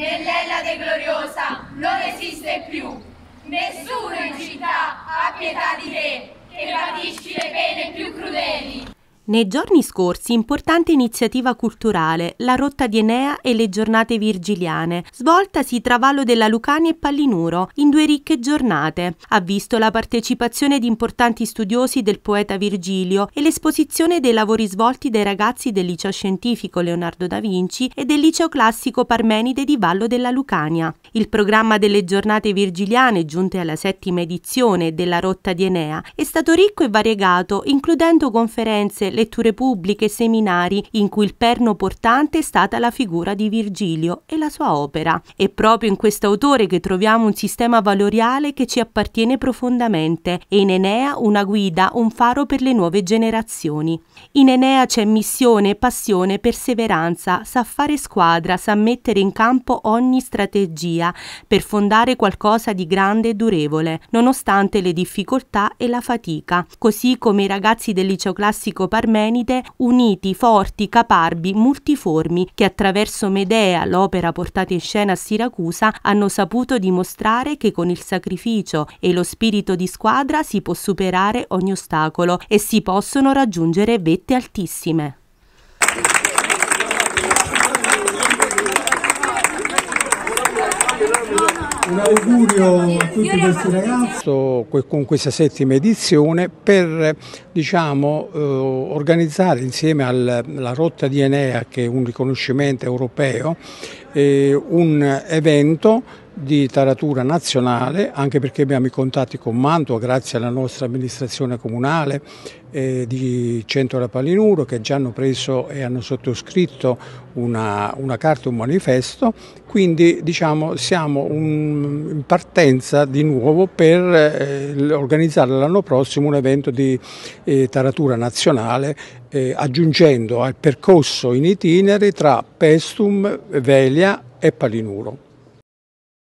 nell'ella de gloriosa non esiste più. Nessuno in città ha pietà di te, che patisci le pene. Nei giorni scorsi importante iniziativa culturale, la Rotta di Enea e le giornate virgiliane, svoltasi tra Vallo della Lucania e Pallinuro, in due ricche giornate. Ha visto la partecipazione di importanti studiosi del poeta Virgilio e l'esposizione dei lavori svolti dai ragazzi del liceo scientifico Leonardo da Vinci e del liceo classico Parmenide di Vallo della Lucania. Il programma delle giornate virgiliane, giunte alla settima edizione della Rotta di Enea, è stato ricco e variegato, includendo conferenze, letture pubbliche, seminari, in cui il perno portante è stata la figura di Virgilio e la sua opera. È proprio in questo autore che troviamo un sistema valoriale che ci appartiene profondamente e in Enea una guida, un faro per le nuove generazioni. In Enea c'è missione, passione, perseveranza, sa fare squadra, sa mettere in campo ogni strategia per fondare qualcosa di grande e durevole, nonostante le difficoltà e la fatica, così come i ragazzi del liceo classico parmigiano Parmenide uniti, forti, caparbi, multiformi, che attraverso Medea, l'opera portata in scena a Siracusa, hanno saputo dimostrare che con il sacrificio e lo spirito di squadra si può superare ogni ostacolo e si possono raggiungere vette altissime. un augurio a tutti questi ragazzi. Con questa settima edizione per diciamo, eh, organizzare insieme alla Rotta di Enea, che è un riconoscimento europeo, eh, un evento di taratura nazionale, anche perché abbiamo i contatti con Mantua grazie alla nostra amministrazione comunale eh, di Centro da Palinuro che già hanno preso e hanno sottoscritto una, una carta, un manifesto, quindi diciamo, siamo un, in partenza di nuovo per eh, organizzare l'anno prossimo un evento di eh, taratura nazionale eh, aggiungendo al percorso in itinere tra Pestum, Velia e Palinuro.